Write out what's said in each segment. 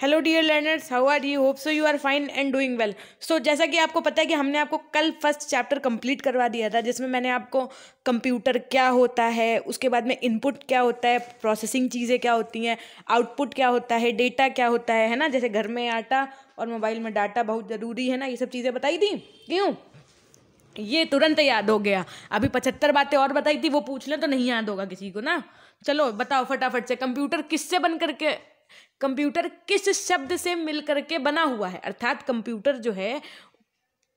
hello dear learners how are you hope so you are fine and doing well so जैसा कि आपको पता है कि हमने आपको कल फर्स्ट चैप्टर कंप्लीट करवा दिया था जिसमें मैंने आपको कंप्यूटर क्या होता है उसके बाद में इनपुट क्या होता है प्रोसेसिंग चीज़ें क्या होती हैं आउटपुट क्या होता है डेटा क्या होता है है ना जैसे घर में आटा और मोबाइल में डाटा बहुत ज़रूरी है ना ये सब चीज़ें बताई थी क्यों ये तुरंत याद हो गया अभी पचहत्तर बातें और बताई थी वो पूछ लें तो नहीं याद होगा किसी को ना चलो बताओ फटाफट से कंप्यूटर किससे बन करके कंप्यूटर किस शब्द से मिलकर के बना हुआ है अर्थात कंप्यूटर जो है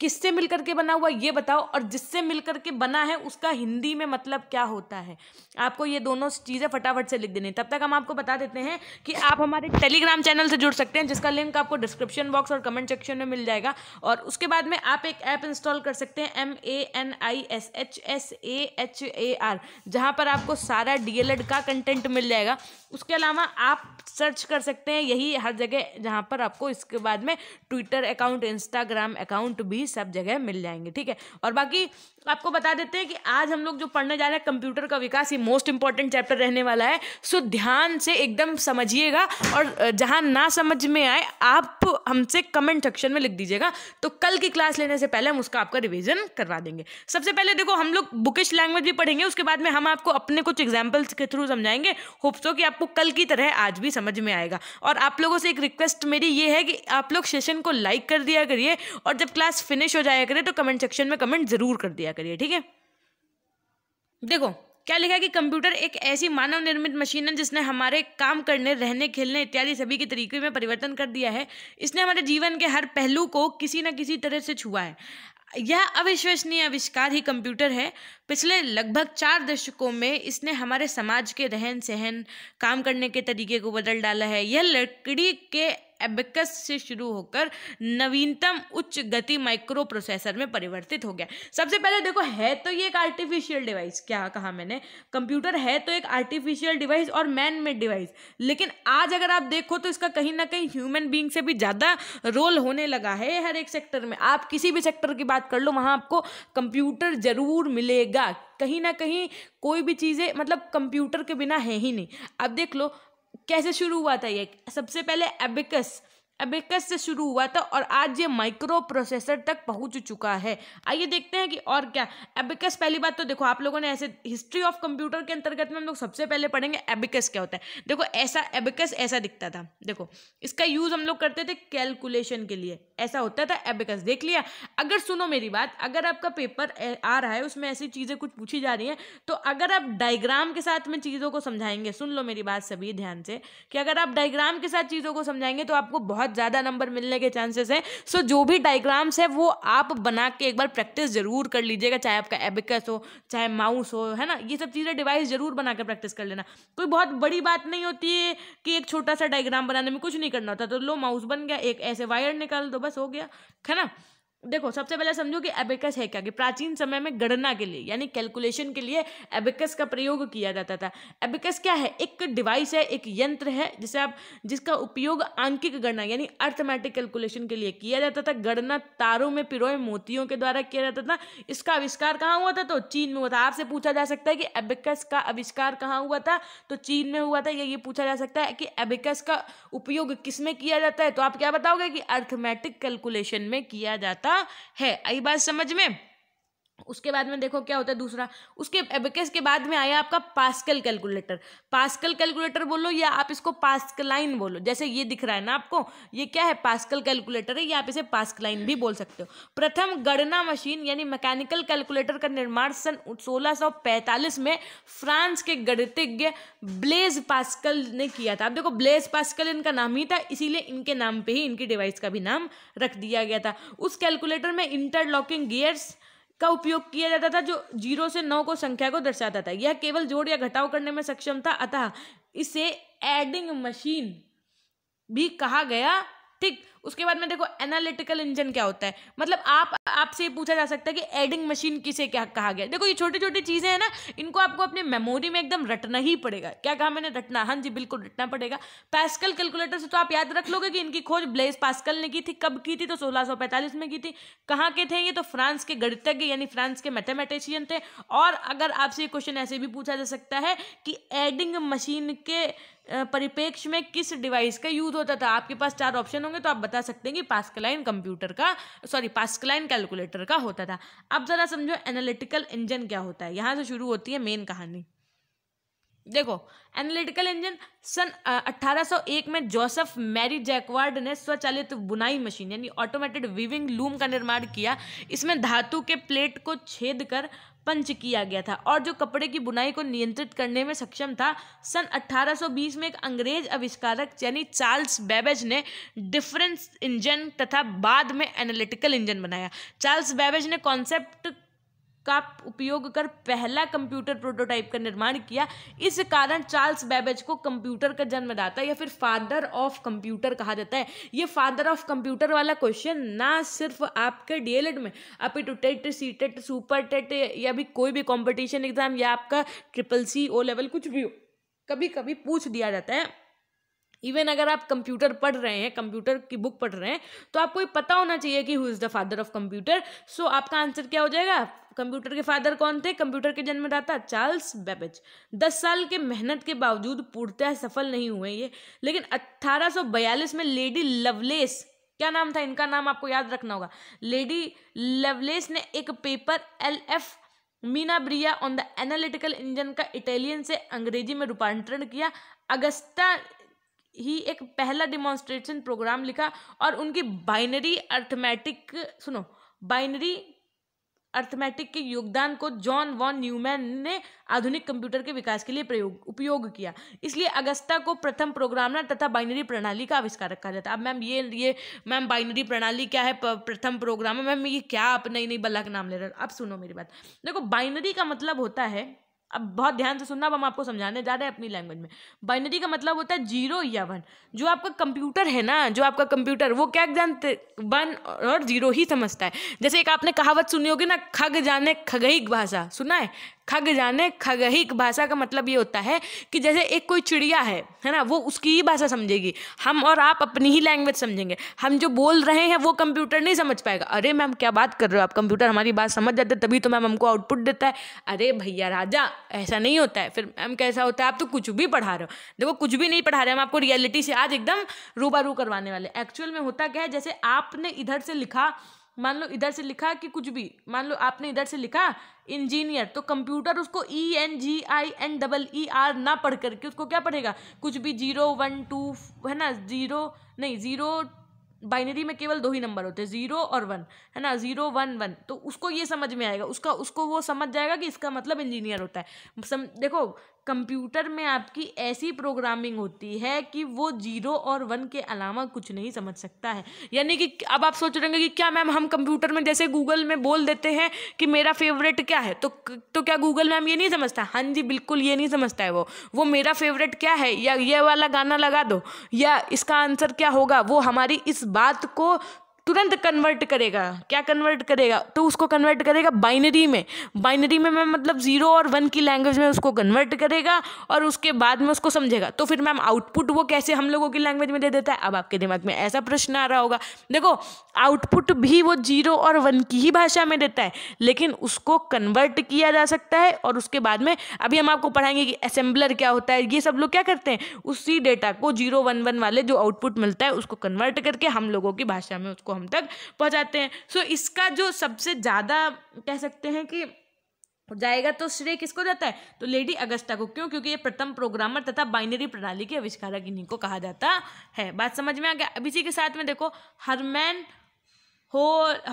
किससे मिलकर के बना हुआ ये बताओ और जिससे मिलकर के बना है उसका हिंदी में मतलब क्या होता है आपको ये दोनों चीज़ें फटाफट से लिख देनी तब तक हम आपको बता देते हैं कि आप हमारे टेलीग्राम चैनल से जुड़ सकते हैं जिसका लिंक आपको डिस्क्रिप्शन बॉक्स और कमेंट सेक्शन में मिल जाएगा और उसके बाद में आप एक ऐप इंस्टॉल कर सकते हैं M A N I S H S A H A R जहाँ पर आपको सारा डी का कंटेंट मिल जाएगा उसके अलावा आप सर्च कर सकते हैं यही हर जगह जहाँ पर आपको इसके बाद में ट्विटर अकाउंट इंस्टाग्राम अकाउंट भी सब जगह मिल जाएंगे ठीक है और बाकी आपको बता देते हैं कि आज हम लोग जो पढ़ने जा रहे हैं कंप्यूटर का विकास ये मोस्ट इंपॉर्टेंट चैप्टर रहने वाला है सो ध्यान से एकदम समझिएगा और जहां ना समझ में आए आप हमसे कमेंट सेक्शन में लिख दीजिएगा तो कल की क्लास लेने से पहले हम उसका आपका रिविजन करवा देंगे सबसे पहले देखो हम लोग बुकिश लैंग्वेज भी पढ़ेंगे उसके बाद में हम आपको अपने कुछ एग्जाम्पल्स के थ्रू समझाएंगे होप्सो कि आपको कल की तरह आज भी समझ में आएगा और आप लोगों से एक रिक्वेस्ट मेरी ये है कि आप लोग सेशन को लाइक कर दिया करिए और जब क्लास फिनिश हो जाया करे तो कमेंट सेक्शन में कमेंट जरूर कर दिया लिया करिए ठीक है देखो क्या लिखा है कि कंप्यूटर एक ऐसी मानव निर्मित मशीन है जिसने हमारे काम करने रहने खेलने इत्यादि सभी के तरीके में परिवर्तन कर दिया है इसने हमारे जीवन के हर पहलू को किसी न किसी तरह से छुआ है यह अविश्वसनीय आविष्कार ही कंप्यूटर है पिछले लगभग चार दशकों में इसने हमारे समाज के रहन सहन काम करने के तरीके को बदल डाला है यह लकड़ी के एबिकस से शुरू होकर नवीनतम उच्च गति माइक्रो प्रोसेसर में परिवर्तित हो गया सबसे पहले देखो है तो ये एक आर्टिफिशियल डिवाइस क्या कहा मैंने कंप्यूटर है तो एक आर्टिफिशियल डिवाइस और मैन मेड डिवाइस लेकिन आज अगर आप देखो तो इसका कहीं ना कहीं ह्यूमन बींग से भी ज़्यादा रोल होने लगा है हर एक सेक्टर में आप किसी भी सेक्टर की बात कर लो वहाँ आपको कंप्यूटर ज़रूर मिलेगा कहीं ना कहीं कोई भी चीज़ें मतलब कंप्यूटर के बिना है ही नहीं अब देख लो कैसे शुरू हुआ था ये सबसे पहले एबिकस एबेकस से शुरू हुआ था और आज ये माइक्रो प्रोसेसर तक पहुंच चुका है आइए देखते हैं कि और क्या एबिकस पहली बात तो देखो आप लोगों ने ऐसे हिस्ट्री ऑफ कंप्यूटर के अंतर्गत में हम लोग सबसे पहले पढ़ेंगे एबिकस क्या होता है देखो ऐसा एबिकस ऐसा दिखता था देखो इसका यूज़ हम लोग करते थे कैलकुलेशन के लिए ऐसा होता था एबिकस देख लिया अगर सुनो मेरी बात अगर आपका पेपर आ रहा है उसमें ऐसी चीज़ें कुछ पूछी जा रही हैं तो अगर आप डायग्राम के साथ में चीज़ों को समझाएंगे सुन लो मेरी बात सभी ध्यान से कि अगर आप डायग्राम के साथ चीज़ों को समझाएंगे तो आपको बहुत बहुत ज़्यादा नंबर मिलने के चांसेस हैं सो जो भी डायग्राम्स है वो आप बना के एक बार प्रैक्टिस ज़रूर कर लीजिएगा चाहे आपका एबिकस हो चाहे माउस हो है ना ये सब चीज़ें डिवाइस ज़रूर बना कर प्रैक्टिस कर लेना कोई बहुत बड़ी बात नहीं होती है कि एक छोटा सा डायग्राम बनाने में कुछ नहीं करना होता तो लो माउस बन गया एक ऐसे वायर निकाल दो बस हो गया है ना देखो सबसे पहले समझो कि एबेकस है क्या कि प्राचीन समय में गणना के लिए यानी कैलकुलेशन के लिए एबेकस का प्रयोग किया जाता था एबेकस क्या है एक डिवाइस है एक यंत्र है जिसे आप जिसका उपयोग आंकिक गणना यानी अर्थमेटिक कैलकुलेशन के लिए किया जाता था गणना तारों में पिरोए मोतियों के द्वारा किया जाता था इसका आविष्कार कहाँ हुआ था तो चीन में हुआ था आपसे पूछा जा सकता है कि एबेकस का आविष्कार कहाँ हुआ था तो चीन में हुआ था या ये पूछा जा सकता है कि एबेकस का उपयोग किस में किया जाता है तो आप क्या बताओगे कि अर्थमेटिक कैलकुलेशन में किया जाता का है आई बात समझ में उसके बाद में देखो क्या होता है दूसरा उसके एबेकस के बाद में आया आपका पास्कल कैलकुलेटर पास्कल कैलकुलेटर बोलो या आप इसको पास्कलाइन बोलो जैसे ये दिख रहा है ना आपको ये क्या है पास्कल कैलकुलेटर है या आप इसे पास्कलाइन भी बोल सकते हो प्रथम गणना मशीन यानी मैकेनिकल कैलकुलेटर का निर्माण सन सोलह में फ्रांस के गणितज्ञ ब्लेज पास्कल ने किया था आप देखो ब्लेज पास्कल इनका नाम ही था इसीलिए इनके नाम पर ही इनकी डिवाइस का भी नाम रख दिया गया था उस कैलकुलेटर में इंटरलॉकिंग गियर्स का उपयोग किया जाता था जो जीरो से नौ को संख्या को दर्शाता था यह केवल जोड़ या घटाव करने में सक्षम था अतः इसे एडिंग मशीन भी कहा गया ठीक उसके बाद में देखो एनालिटिकल इंजन क्या होता है मतलब आप आपसे ये पूछा जा सकता है कि एडिंग मशीन किसे क्या कहा गया देखो ये छोटी छोटी चीज़ें हैं ना इनको आपको अपने मेमोरी में एकदम रटना ही पड़ेगा क्या कहा मैंने रटना हाँ जी बिल्कुल रटना पड़ेगा पैस्कल कैलकुलेटर से तो आप याद रख लोगे कि इनकी खोज ब्लेस पास्कल ने की थी कब की थी तो सोलह में की थी कहाँ के थे ये तो फ्रांस के गणितज्ञ यानी फ्रांस के मैथमेटिशियन थे और अगर आपसे क्वेश्चन ऐसे भी पूछा जा सकता है कि एडिंग मशीन के परिपेक्ष में किस डिवाइस का यूज होता था आपके पास चार ऑप्शन होंगे तो आप बता बता सकते हैं कि पास्कलाइन कंप्यूटर का सॉरी पास्कलाइन कैलकुलेटर का होता था अब ज़रा समझो एनालिटिकल इंजन क्या होता है यहाँ से शुरू होती है मेन कहानी देखो एनालिटिकल इंजन सन 1801 में जोसेफ मैरी जैकवार्ड ने स्वचालित बुनाई मशीन यानी ऑटोमेटेड वीविंग लूम का निर्माण किया इसमें धातु के प्लेट को छेद कर पंच किया गया था और जो कपड़े की बुनाई को नियंत्रित करने में सक्षम था सन 1820 में एक अंग्रेज आविष्कारक यानी चार्ल्स बेबेज ने डिफरेंस इंजन तथा बाद में एनालिटिकल इंजन बनाया चार्ल्स बेबेज ने कॉन्सेप्ट का उपयोग कर पहला कंप्यूटर प्रोटोटाइप का निर्माण किया इस कारण चार्ल्स बैबेज को कंप्यूटर का जन्मदाता या फिर फादर ऑफ कंप्यूटर कहा जाता है ये फादर ऑफ कंप्यूटर वाला क्वेश्चन ना सिर्फ आपके डीएलएड में आप तो TET C TET super TET या भी कोई भी कॉम्पिटिशन एग्जाम या आपका ट्रिपल सी ओ लेवल कुछ भी हो कभी कभी पूछ दिया जाता है इवन अगर आप कंप्यूटर पढ़ रहे हैं कंप्यूटर की बुक पढ़ रहे हैं तो आपको ये पता होना चाहिए कि who is the father of computer so आपका आंसर क्या हो जाएगा कंप्यूटर के फादर कौन थे कंप्यूटर के जन्मदाता चार्ल्स बेबेज दस साल के मेहनत के बावजूद पूर्णतः सफल नहीं हुए ये लेकिन 1842 में लेडी लवलेस क्या नाम था इनका नाम आपको याद रखना होगा लेडी लवलेस ने एक paper L F Menabrea on the analytical engine का इटालियन से अंग्रेजी में रूपांतरण किया अगस्ता ही एक पहला डिमॉन्स्ट्रेशन प्रोग्राम लिखा और उनकी बाइनरी अर्थमेटिक सुनो बाइनरी अर्थमेटिक के योगदान को जॉन वॉन न्यूमैन ने आधुनिक कंप्यूटर के विकास के लिए प्रयोग उपयोग किया इसलिए अगस्ता को प्रथम प्रोग्रामर तथा बाइनरी प्रणाली का आविष्कार रखा जाता है अब मैम ये ये मैम बाइनरी प्रणाली क्या है प्रथम प्रोग्रामर मैम ये क्या आप नई नई बल्ला का नाम ले रहे हो अब सुनो मेरी बात देखो बाइनरी का मतलब होता है अब बहुत ध्यान से सुनना अब हम आपको समझाने जा रहे हैं अपनी लैंग्वेज में बाइनरी का मतलब होता है जीरो या वन जो आपका कंप्यूटर है ना जो आपका कंप्यूटर वो क्या जानते वन और जीरो ही समझता है जैसे एक आपने कहावत सुनी होगी ना खग जाने खगही भाषा सुना है खग जाने खगहिक भाषा का मतलब ये होता है कि जैसे एक कोई चिड़िया है है ना वो उसकी ही भाषा समझेगी हम और आप अपनी ही लैंग्वेज समझेंगे हम जो बोल रहे हैं वो कंप्यूटर नहीं समझ पाएगा अरे मैम क्या बात कर रहे हो आप कंप्यूटर हमारी बात समझ जाते तभी तो मैम हमको आउटपुट देता है अरे भैया राजा ऐसा नहीं होता है फिर मैम कैसा होता है आप तो कुछ भी पढ़ा रहे हो देखो कुछ भी नहीं पढ़ा रहे हम आपको रियलिटी से आज एकदम रूबा रू करवाने वाले एक्चुअल में होता क्या है जैसे आपने इधर से लिखा मान लो इधर से लिखा कि कुछ भी मान लो आपने इधर से लिखा इंजीनियर तो कंप्यूटर उसको E N G I N double E R ना पढ़ करके उसको क्या पढ़ेगा कुछ भी जीरो वन टू है ना जीरो नहीं जीरो बाइनरी में केवल दो ही नंबर होते हैं जीरो और वन है ना जीरो वन वन तो उसको ये समझ में आएगा उसका उसको वो समझ जाएगा कि इसका मतलब इंजीनियर होता है सम देखो कंप्यूटर में आपकी ऐसी प्रोग्रामिंग होती है कि वो जीरो और वन के अलावा कुछ नहीं समझ सकता है यानी कि अब आप सोच रहे होंगे कि क्या मैम हम कंप्यूटर में जैसे गूगल में बोल देते हैं कि मेरा फेवरेट क्या है तो तो क्या गूगल मैम ये नहीं समझता हाँ जी बिल्कुल ये नहीं समझता है वो वो मेरा फेवरेट क्या है या ये वाला गाना लगा दो या इसका आंसर क्या होगा वो हमारी इस बात को तुरंत कन्वर्ट करेगा क्या कन्वर्ट करेगा तो उसको कन्वर्ट करेगा बाइनरी में बाइनरी में मैम मतलब ज़ीरो और वन की लैंग्वेज में उसको कन्वर्ट करेगा और उसके बाद में उसको समझेगा तो फिर मैम आउटपुट वो कैसे हम लोगों की लैंग्वेज में दे देता है अब आपके दिमाग में ऐसा प्रश्न आ रहा होगा देखो आउटपुट भी वो जीरो और वन की ही भाषा में देता है लेकिन उसको कन्वर्ट किया जा सकता है और उसके बाद में अभी हम आपको पढ़ाएंगे कि असेंबलर क्या होता है ये सब लोग क्या करते हैं उसी डेटा को जीरो वन वन वाले जो आउटपुट मिलता है उसको कन्वर्ट करके हम लोगों की भाषा में उसको हम तक पहुँचाते हैं सो इसका जो सबसे ज़्यादा कह सकते हैं कि जाएगा तो श्रेय किसको जाता है तो लेडी अगस्ता को क्यों क्योंकि ये प्रथम प्रोग्रामर तथा बाइनरी प्रणाली के आविष्कारक इन्हीं को कहा जाता है बात समझ में आ गया अब इसी के साथ में देखो हरमैन हो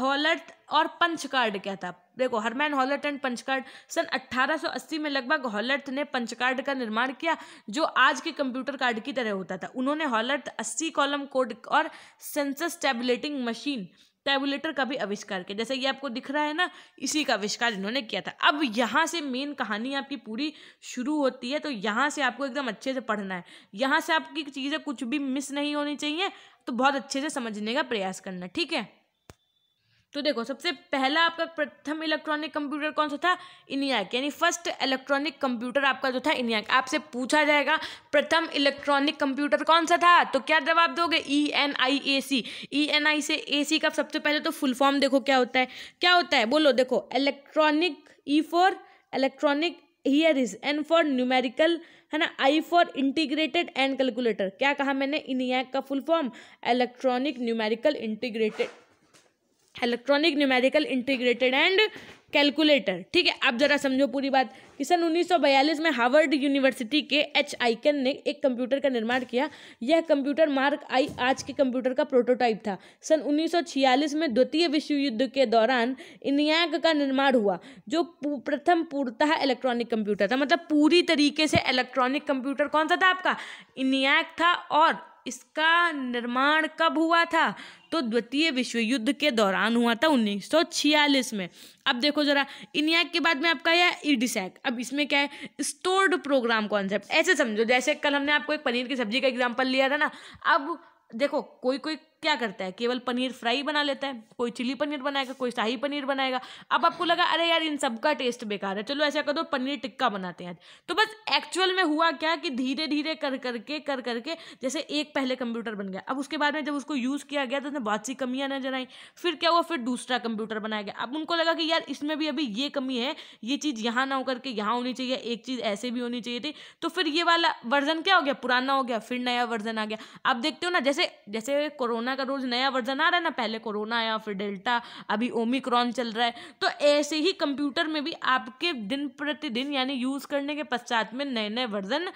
हॉलट और पंचकार्ड कहता देखो हरमैन हॉलट एंड पंचकार्ड सन 1880 में लगभग हॉलट ने पंचकार्ड का निर्माण किया जो आज के कंप्यूटर कार्ड की तरह होता था उन्होंने हॉलट 80 कॉलम कोड और सेंसस टैबलेटिंग मशीन टैबुलेटर का भी आविष्कार किया जैसे ये आपको दिख रहा है ना इसी का आविष्कार इन्होंने किया था अब यहाँ से मेन कहानी आपकी पूरी शुरू होती है तो यहाँ से आपको एकदम अच्छे से पढ़ना है यहाँ से आपकी चीज़ें कुछ भी मिस नहीं होनी चाहिए तो बहुत अच्छे से समझने का प्रयास करना ठीक है तो देखो सबसे पहला आपका प्रथम इलेक्ट्रॉनिक कंप्यूटर कौन सा था इनियाक यानी फर्स्ट इलेक्ट्रॉनिक कंप्यूटर आपका जो था इनियाक आपसे पूछा जाएगा प्रथम इलेक्ट्रॉनिक कंप्यूटर कौन सा था तो क्या जवाब दोगे ई एन आई ए सी ई एन आई से ए सी का सबसे पहले तो फुल फॉर्म देखो क्या होता है क्या होता है बोलो देखो electronic E for electronic here is N for numerical है ना I for integrated and calculator क्या कहा मैंने इनियाक का full form electronic numerical integrated electronic numerical integrated and calculator ठीक है आप जरा समझो पूरी बात कि सन 1942 में हार्वर्ड यूनिवर्सिटी के एच आइकन ने एक कंप्यूटर का निर्माण किया यह कंप्यूटर मार्क आई आज के कंप्यूटर का प्रोटोटाइप था सन 1946 में द्वितीय विश्व युद्ध के दौरान इनियाग का निर्माण हुआ जो प्रथम पूर्णतः इलेक्ट्रॉनिक कंप्यूटर था मतलब पूरी तरीके से इलेक्ट्रॉनिक कंप्यूटर कौन सा था आपका इनियाग था और इसका निर्माण कब हुआ था तो द्वितीय विश्व युद्ध के दौरान हुआ था 1946 में अब देखो जरा इनियाक के बाद में आपका यह ईडीसैक अब इसमें क्या है स्टोर्ड प्रोग्राम कॉन्सेप्ट ऐसे समझो जैसे कल हमने आपको एक पनीर की सब्जी का एग्जाम्पल लिया था ना अब देखो कोई कोई क्या करता है केवल पनीर फ्राई बना लेता है कोई चिली पनीर बनाएगा कोई शाही पनीर बनाएगा अब आपको लगा अरे यार इन सब का टेस्ट बेकार है चलो ऐसा कर दो पनीर टिक्का बनाते हैं तो बस एक्चुअल में हुआ क्या कि धीरे धीरे कर करके कर करके जैसे एक पहले कंप्यूटर बन गया अब उसके बाद में जब उसको यूज़ किया गया तो उसमें बहुत सी कमियाँ नजर आई फिर क्या हुआ फिर दूसरा कंप्यूटर बनाया गया अब उनको लगा कि यार इसमें भी अभी ये कमी है ये चीज़ यहाँ ना होकर के यहाँ होनी चाहिए एक चीज़ ऐसे भी होनी चाहिए थी तो फिर ये वाला वर्जन क्या हो गया पुराना हो गया फिर नया वर्जन आ गया अब देखते हो ना जैसे जैसे कोरोना कोरोना का रोज नया वर्जन आ रहा है ना पहले कोरोना आया फिर डेल्टा अभी ओमिक्रॉन चल रहा है तो ऐसे ही कंप्यूटर में भी आपके दिन प्रतिदिन यानी यूज़ करने के पश्चात में नए नए वर्जन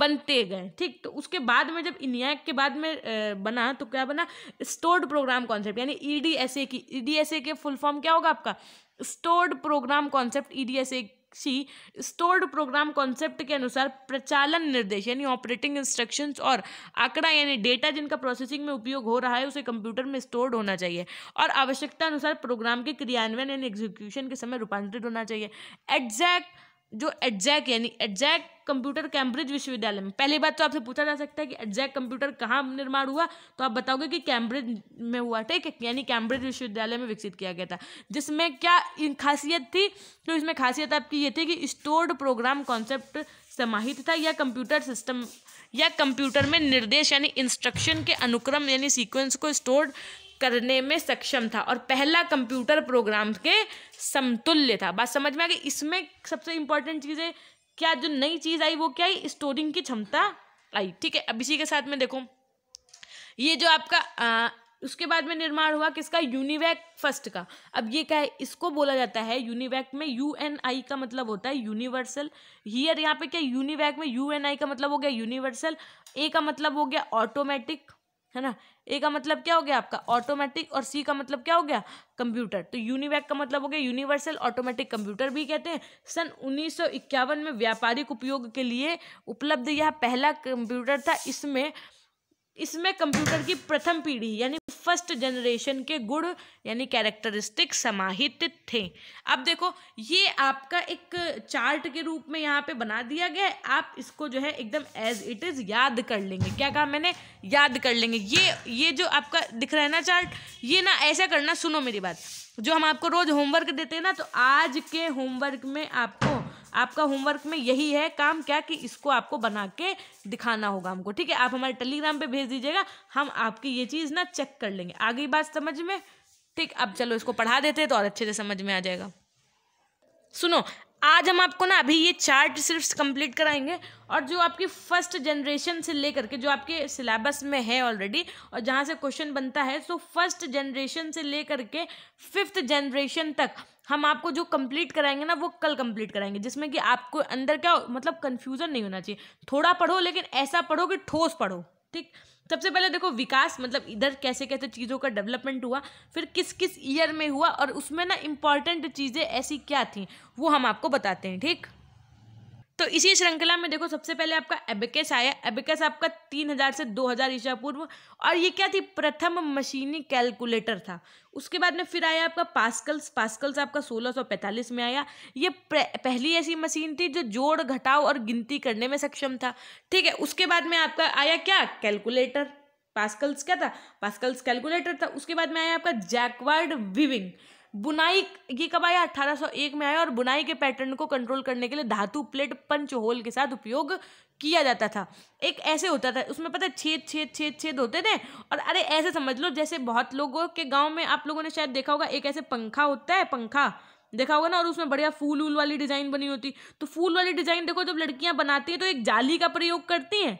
बनते गए ठीक तो उसके बाद में जब इनियाक के बाद में बना तो क्या बना स्टोर्ड प्रोग्राम कॉन्सेप्ट यानी ई डी एस ए की ई डी एस ए के फुल फॉर्म क्या होगा आपका stored program concept E D S A C stored program concept के अनुसार प्रचालन निर्देश यानी ऑपरेटिंग इंस्ट्रक्शंस और आंकड़ा यानी डेटा जिनका प्रोसेसिंग में उपयोग हो रहा है उसे कंप्यूटर में स्टोर्ड होना चाहिए और आवश्यकता अनुसार प्रोग्राम के क्रियान्वयन यानी एग्जीक्यूशन के समय रूपांतरित होना चाहिए एग्जैक्ट जो एडजैक यानी एडजैक कंप्यूटर कैम्ब्रिज विश्वविद्यालय में पहली बात तो आपसे पूछा जा सकता है कि एडजैक कंप्यूटर कहाँ निर्माण हुआ तो आप बताओगे कि कैम्ब्रिज में हुआ ठीक है यानी कैम्ब्रिज विश्वविद्यालय में विकसित किया गया था जिसमें क्या खासियत थी तो इसमें खासियत आपकी ये थी कि स्टोर्ड प्रोग्राम कॉन्सेप्ट समाहित था या कंप्यूटर सिस्टम या कंप्यूटर में निर्देश यानी इंस्ट्रक्शन के अनुक्रम यानी सीक्वेंस को स्टोर्ड करने में सक्षम था और पहला कंप्यूटर प्रोग्राम के समतुल्य था बात समझ में आ गई इसमें सबसे इंपॉर्टेंट चीज़ है क्या जो नई चीज़ आई वो क्या आई स्टोरिंग की क्षमता आई ठीक है अब इसी के साथ में देखो ये जो आपका आ, उसके बाद में निर्माण हुआ किसका यूनिवैक फर्स्ट का अब ये क्या है इसको बोला जाता है यूनिवैक में यू एन आई का मतलब होता है यूनिवर्सल हियर यहाँ पे क्या यूनिवैक में यू एन आई का मतलब हो गया यूनिवर्सल ए का मतलब हो गया ऑटोमेटिक है ना ए का मतलब क्या हो गया आपका ऑटोमेटिक और सी का मतलब क्या हो गया कंप्यूटर तो यूनिवैक का मतलब हो गया यूनिवर्सल ऑटोमेटिक कंप्यूटर भी कहते हैं सन 1951 में व्यापारिक उपयोग के लिए उपलब्ध यह पहला कंप्यूटर था इसमें इसमें कंप्यूटर की प्रथम पीढ़ी यानी फर्स्ट जनरेशन के गुण यानी कैरेक्टरिस्टिक समाहित थे अब देखो ये आपका एक चार्ट के रूप में यहाँ पे बना दिया गया है आप इसको जो है एकदम एज इट इज़ याद कर लेंगे क्या कहा मैंने याद कर लेंगे ये ये जो आपका दिख रहा है ना चार्ट ये ना ऐसा करना सुनो मेरी बात जो हम आपको रोज़ होमवर्क देते हैं ना तो आज के होमवर्क में आपको आपका होमवर्क में यही है काम क्या कि इसको आपको बना के दिखाना होगा हमको ठीक है आप हमारे टेलीग्राम पर भेज दीजिएगा हम आपकी ये चीज़ ना चेक कर लेंगे आगे बात समझ में ठीक अब चलो इसको पढ़ा देते हैं तो और अच्छे से समझ में आ जाएगा सुनो आज हम आपको ना अभी ये चार्ट सिर्फ कंप्लीट कराएंगे और जो आपकी फर्स्ट जनरेशन से लेकर के जो आपके सिलेबस में है ऑलरेडी और जहाँ से क्वेश्चन बनता है सो फर्स्ट जनरेशन से लेकर के फिफ्थ जनरेशन तक हम आपको जो कंप्लीट कराएंगे ना वो कल कंप्लीट कराएंगे जिसमें कि आपको अंदर क्या मतलब कन्फ्यूज़न नहीं होना चाहिए थोड़ा पढ़ो लेकिन ऐसा पढ़ो कि ठोस पढ़ो ठीक सबसे पहले देखो विकास मतलब इधर कैसे कैसे चीज़ों का डेवलपमेंट हुआ फिर किस किस ईयर में हुआ और उसमें ना इम्पॉर्टेंट चीज़ें ऐसी क्या थी वो हम आपको बताते हैं ठीक तो इसी श्रृंखला में देखो सबसे पहले आपका एबिकस आया एबिकस आपका तीन हज़ार से दो हज़ार ईसा पूर्व और ये क्या थी प्रथम मशीनी कैलकुलेटर था उसके बाद में फिर आया आपका पास्कल्स पास्कल्स आपका 1645 में आया ये पहली ऐसी मशीन थी जो जोड़ घटाव और गिनती करने में सक्षम था ठीक है उसके बाद में आपका आया क्या कैलकुलेटर पास्कल्स क्या था पास्कल्स कैलकुलेटर था उसके बाद में आया आपका जैकवर्ड विविंग बुनाई ये कब आया 1801 में आया और बुनाई के पैटर्न को कंट्रोल करने के लिए धातु प्लेट पंच होल के साथ उपयोग किया जाता था एक ऐसे होता था उसमें पता है छेद छेद छेद छेद होते थे और अरे ऐसे समझ लो जैसे बहुत लोगों के गांव में आप लोगों ने शायद देखा होगा एक ऐसे पंखा होता है पंखा देखा होगा ना और उसमें बढ़िया फूल वूल वाली डिज़ाइन बनी होती तो फूल वाली डिज़ाइन देखो जब लड़कियां बनाती हैं तो एक जाली का प्रयोग करती हैं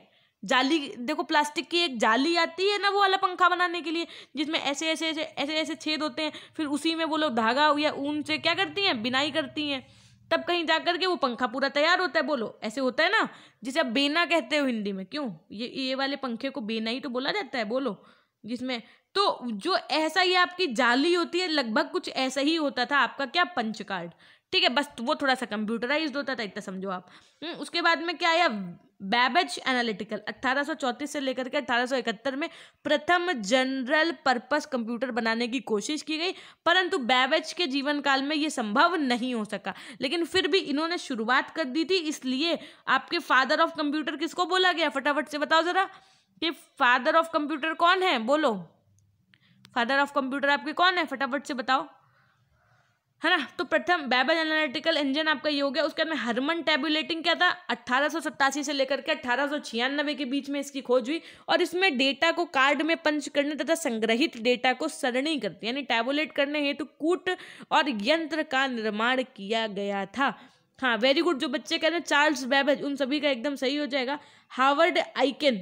जाली देखो प्लास्टिक की एक जाली आती है ना वो वाला पंखा बनाने के लिए जिसमें ऐसे ऐसे ऐसे ऐसे ऐसे छेद होते हैं फिर उसी में वो लोग धागा या ऊन से क्या करती हैं बिनाई करती हैं तब कहीं जा करके वो पंखा पूरा तैयार होता है बोलो ऐसे होता है ना जिसे आप बेना कहते हो हिंदी में क्यों ये ये वाले पंखे को बेना ही तो बोला जाता है बोलो जिसमें तो जो ऐसा ही आपकी जाली होती है लगभग कुछ ऐसा ही होता था आपका क्या पंच कार्ड ठीक है बस वो थोड़ा सा कंप्यूटराइज होता था इतना समझो आप हम्म, उसके बाद में क्या आया बैबेज एनालिटिकल चौंतीस से लेकर के इकहत्तर में प्रथम जनरल पर्पस कंप्यूटर बनाने की कोशिश की गई परंतु बैबेज के जीवन काल में ये संभव नहीं हो सका लेकिन फिर भी इन्होंने शुरुआत कर दी थी इसलिए आपके फादर ऑफ कंप्यूटर किसको बोला गया फटाफट से बताओ ज़रा कि फादर ऑफ कंप्यूटर कौन है बोलो फादर ऑफ कंप्यूटर आपके कौन है फटाफट से बताओ है ना तो प्रथम बैबल एनालिटिकल इंजन आपका ये हो गया उसके बाद में हरमन टेबुलेटिंग क्या था अट्ठारह से लेकर के अट्ठारह के बीच में इसकी खोज हुई और इसमें डेटा को कार्ड में पंच करने तथा संग्रहित डेटा को सरणी करती यानी टैबुलेट करने हेतु तो कूट और यंत्र का निर्माण किया गया था हाँ वेरी गुड जो बच्चे कह रहे हैं चार्ल्स बैबेज उन सभी का एकदम सही हो जाएगा हार्वर्ड आइकन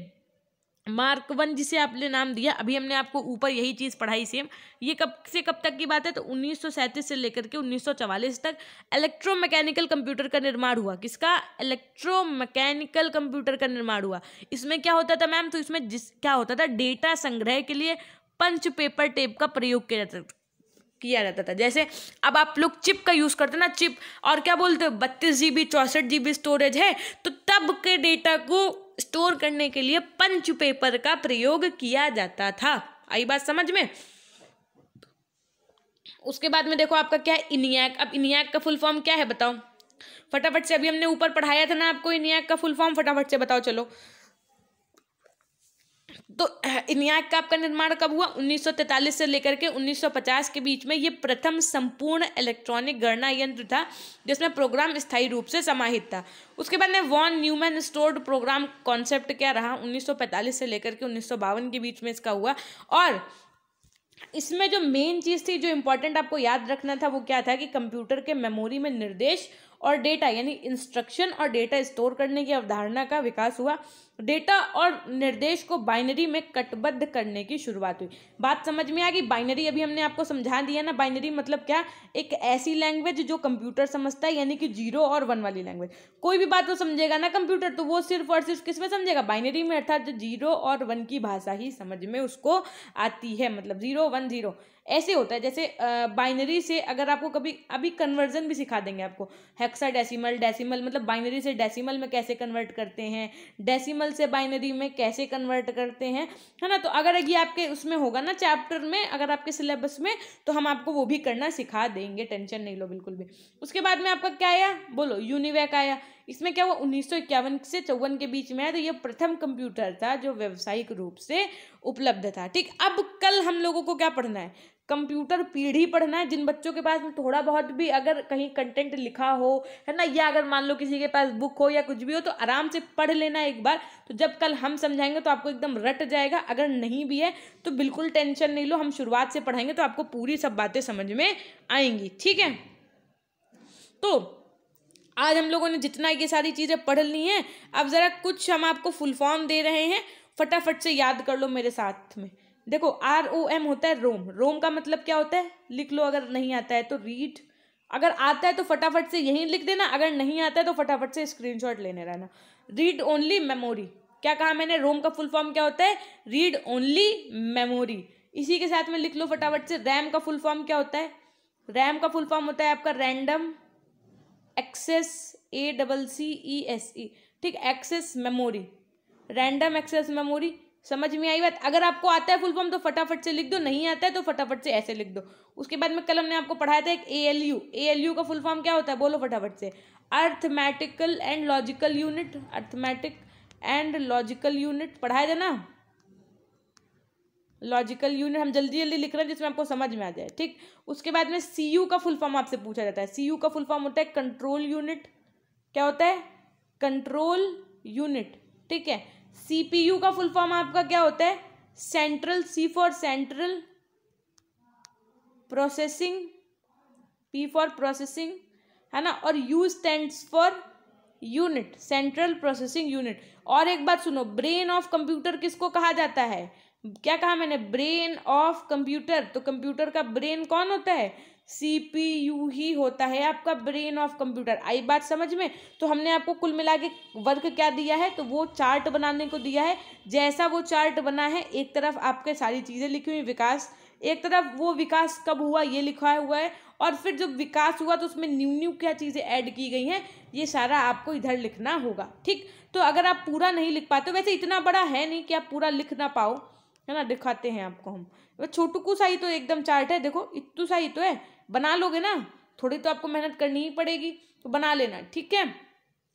मार्क वन जिसे आपने नाम दिया अभी हमने आपको ऊपर यही चीज़ पढ़ाई सेम ये कब से कब तक की बात है तो 1937 से लेकर के 1944 तक इलेक्ट्रोमैकेनिकल कंप्यूटर का निर्माण हुआ किसका इलेक्ट्रोमैकेनिकल कंप्यूटर का निर्माण हुआ इसमें क्या होता था मैम तो इसमें जिस क्या होता था डेटा संग्रह के लिए पंच पेपर टेप का प्रयोग किया जाता किया जाता था जैसे अब आप लोग चिप का यूज़ करते हैं ना चिप और क्या बोलते हो बत्तीस जी बी चौंसठ जी बी स्टोरेज है तो तब के डेटा को स्टोर करने के लिए पंच पेपर का प्रयोग किया जाता था आई बात समझ में उसके बाद में देखो आपका क्या है इनियाक अब इनियाक का फुल फॉर्म क्या है बताओ फटाफट से अभी हमने ऊपर पढ़ाया था ना आपको इनियाक का फुल फॉर्म फटाफट से बताओ चलो तो इनियाक काव्य का निर्माण कब हुआ 1943 से लेकर के 1950 के बीच में ये प्रथम संपूर्ण इलेक्ट्रॉनिक गणना यंत्र था जिसमें प्रोग्राम स्थायी रूप से समाहित था उसके बाद में von Neumann stored program concept क्या रहा 1945 से लेकर के उन्नीस के बीच में इसका हुआ और इसमें जो मेन चीज़ थी जो इम्पोर्टेंट आपको याद रखना था वो क्या था कि कंप्यूटर के मेमोरी में निर्देश और डेटा यानी इंस्ट्रक्शन और डेटा स्टोर करने की अवधारणा का विकास हुआ डेटा और निर्देश को बाइनरी में कटबद्ध करने की शुरुआत हुई बात समझ में आ गई बाइनरी अभी हमने आपको समझा दिया ना बाइनरी मतलब क्या एक ऐसी लैंग्वेज जो कंप्यूटर समझता है यानी कि जीरो और वन वाली लैंग्वेज कोई भी बात वो समझेगा ना कंप्यूटर तो वो सिर्फ और सिर्फ किस में समझेगा बाइनरी में अर्थात जो जीरो और वन की भाषा ही समझ में उसको आती है मतलब जीरो वन जीरो ऐसे होता है जैसे बाइनरी से अगर आपको कभी अभी कन्वर्जन भी सिखा देंगे आपको हेक्सा डेसीमल डेसीमल मतलब बाइनरी से डेसीमल में कैसे कन्वर्ट करते हैं डेसीमल हेक्साडेसिमल से बाइनरी में कैसे कन्वर्ट करते हैं है ना तो अगर ये आपके उसमें होगा ना चैप्टर में अगर आपके सिलेबस में तो हम आपको वो भी करना सिखा देंगे टेंशन नहीं लो बिल्कुल भी उसके बाद में आपका क्या आया बोलो यूनिवैक आया इसमें क्या हुआ उन्नीस से चौवन के बीच में है तो ये प्रथम कंप्यूटर था जो व्यावसायिक रूप से उपलब्ध था ठीक अब कल हम लोगों को क्या पढ़ना है कंप्यूटर पीढ़ी पढ़ना है जिन बच्चों के पास थोड़ा बहुत भी अगर कहीं कंटेंट लिखा हो है ना या अगर मान लो किसी के पास बुक हो या कुछ भी हो तो आराम से पढ़ लेना एक बार तो जब कल हम समझाएंगे तो आपको एकदम रट जाएगा अगर नहीं भी है तो बिल्कुल टेंशन नहीं लो हम शुरुआत से पढ़ाएंगे तो आपको पूरी सब बातें समझ में आएंगी ठीक है तो आज हम लोगों ने जितना ये सारी चीज़ें पढ़ ली हैं अब ज़रा कुछ हम आपको फुल फॉर्म दे रहे हैं फटाफट से याद कर लो मेरे साथ में देखो आर ओ एम होता है रोम रोम का मतलब क्या होता है लिख लो अगर नहीं आता है तो रीड अगर आता है तो फटाफट से यहीं लिख देना अगर नहीं आता है तो फटाफट से स्क्रीनशॉट लेने रहना रीड ओनली मेमोरी क्या कहा मैंने रोम का फुल फॉर्म क्या होता है रीड ओनली मेमोरी इसी के साथ में लिख लो फटाफट से रैम का फुल फॉर्म क्या होता है रैम का फुल फॉर्म होता है आपका random access A double C E S S ठीक access memory random access memory समझ में आई बात अगर आपको आता है फुल फॉर्म तो फटाफट से लिख दो नहीं आता है तो फटाफट से ऐसे लिख दो उसके बाद में कल हमने आपको पढ़ाया था एक A L U A L U का फुल फॉर्म क्या होता है बोलो फटाफट से arithmetical and logical unit arithmetic and logical unit पढ़ाया था ना लॉजिकल यूनिट हम जल्दी जल्दी लिख रहे हैं जिसमें आपको समझ में आ जाए ठीक उसके बाद में सी यू का फुल फॉर्म आपसे पूछा जाता है सी यू का फुल फॉर्म होता है कंट्रोल यूनिट क्या होता है कंट्रोल यूनिट ठीक है सीपीयू का फुल फॉर्म आपका क्या होता है central C for central processing P for processing है ना और U stands for unit central processing unit और एक बात सुनो ब्रेन ऑफ कंप्यूटर किसको कहा जाता है क्या कहा मैंने ब्रेन ऑफ कंप्यूटर तो कंप्यूटर का ब्रेन कौन होता है सीपीयू ही होता है आपका ब्रेन ऑफ कंप्यूटर आई बात समझ में तो हमने आपको कुल मिला के वर्क क्या दिया है तो वो चार्ट बनाने को दिया है जैसा वो चार्ट बना है एक तरफ आपके सारी चीज़ें लिखी हुई विकास एक तरफ वो विकास कब हुआ ये लिखा हुआ है और फिर जब विकास हुआ तो उसमें न्यू न्यू क्या चीज़ें ऐड की गई हैं ये सारा आपको इधर लिखना होगा ठीक तो अगर आप पूरा नहीं लिख पाते वैसे इतना बड़ा है नहीं कि आप पूरा लिख ना पाओ है ना दिखाते हैं आपको हम छोटू को सा ही तो एकदम चार्ट है देखो इतू सा ही तो है बना लोगे ना थोड़ी तो आपको मेहनत करनी ही पड़ेगी तो बना लेना ठीक है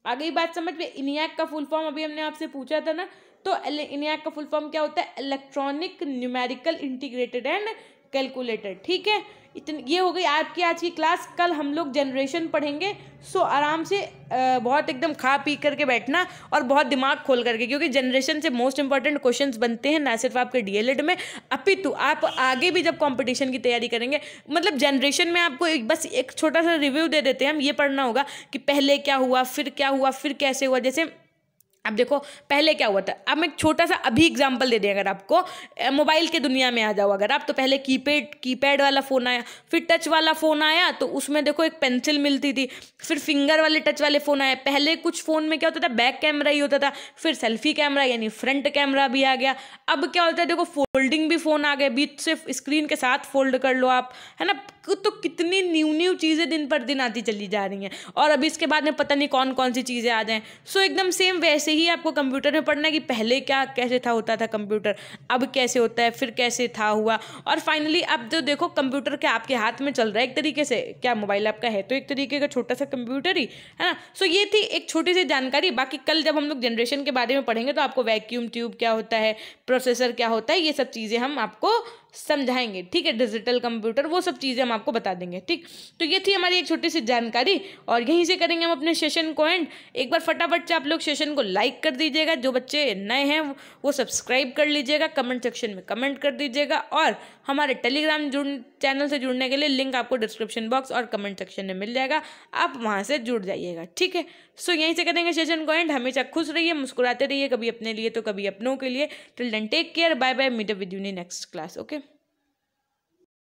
आगे ही बात समझ में इनियाक का फुल फॉर्म अभी हमने आपसे पूछा था ना तो इनियाक का फुल फॉर्म क्या होता है electronic numerical integrated and calculator ठीक है इतनी ये हो गई आपकी आज की क्लास कल हम लोग जनरेशन पढ़ेंगे सो आराम से बहुत एकदम खा पी करके बैठना और बहुत दिमाग खोल करके क्योंकि जनरेशन से मोस्ट इंपॉर्टेंट क्वेश्चन बनते हैं ना सिर्फ आपके डीएलएड में अपितु आप आगे भी जब कंपटीशन की तैयारी करेंगे मतलब जनरेशन में आपको एक बस एक छोटा सा रिव्यू दे देते हैं हम ये पढ़ना होगा कि पहले क्या हुआ फिर क्या हुआ फिर कैसे हुआ जैसे अब देखो पहले क्या हुआ था अब मैं छोटा सा अभी एग्जांपल दे दें अगर आपको मोबाइल के दुनिया में आ जाओ अगर आप तो पहले कीपैड कीपैड वाला फ़ोन आया फिर टच वाला फ़ोन आया तो उसमें देखो एक पेंसिल मिलती थी फिर फिंगर वाले टच वाले फ़ोन आए पहले कुछ फ़ोन में क्या होता था बैक कैमरा ही होता था फिर सेल्फी कैमरा यानी फ्रंट कैमरा भी आ गया अब क्या होता है देखो फोल्डिंग भी फ़ोन आ गए बीच से स्क्रीन के साथ फोल्ड कर लो आप है ना तो कितनी न्यू न्यू चीज़ें दिन पर दिन आती चली जा रही हैं और अभी इसके बाद में पता नहीं कौन कौन सी चीज़ें आ जाएँ सो एकदम सेम वैसे ही आपको कंप्यूटर में पढ़ना है कि पहले क्या कैसे था होता था कंप्यूटर अब कैसे होता है फिर कैसे था हुआ और फाइनली अब जो देखो कंप्यूटर क्या आपके हाथ में चल रहा है एक तरीके से क्या मोबाइल आपका है तो एक तरीके का छोटा सा कंप्यूटर ही है ना सो ये थी एक छोटी सी जानकारी बाकी कल जब हम लोग जनरेशन के बारे में पढ़ेंगे तो आपको वैक्यूम ट्यूब क्या होता है प्रोसेसर क्या होता है ये सब चीज़ें हम आपको समझाएंगे ठीक है डिजिटल कंप्यूटर वो सब चीज़ें हम आपको बता देंगे ठीक तो ये थी हमारी एक छोटी सी जानकारी और यहीं से करेंगे हम अपने सेशन को एंड एक बार फटाफट से आप लोग सेशन को लाइक कर दीजिएगा जो बच्चे नए हैं वो सब्सक्राइब कर लीजिएगा कमेंट सेक्शन में कमेंट कर दीजिएगा और हमारे टेलीग्राम जुड़ चैनल से जुड़ने के लिए लिंक आपको डिस्क्रिप्शन बॉक्स और कमेंट सेक्शन में मिल जाएगा आप वहाँ से जुड़ जाइएगा ठीक है सो यहीं से करेंगे सेशन को एंड हमेशा खुश रहिए मुस्कुराते रहिए कभी अपने लिए तो कभी अपनों के लिए till then take care bye bye meet up with you next class okay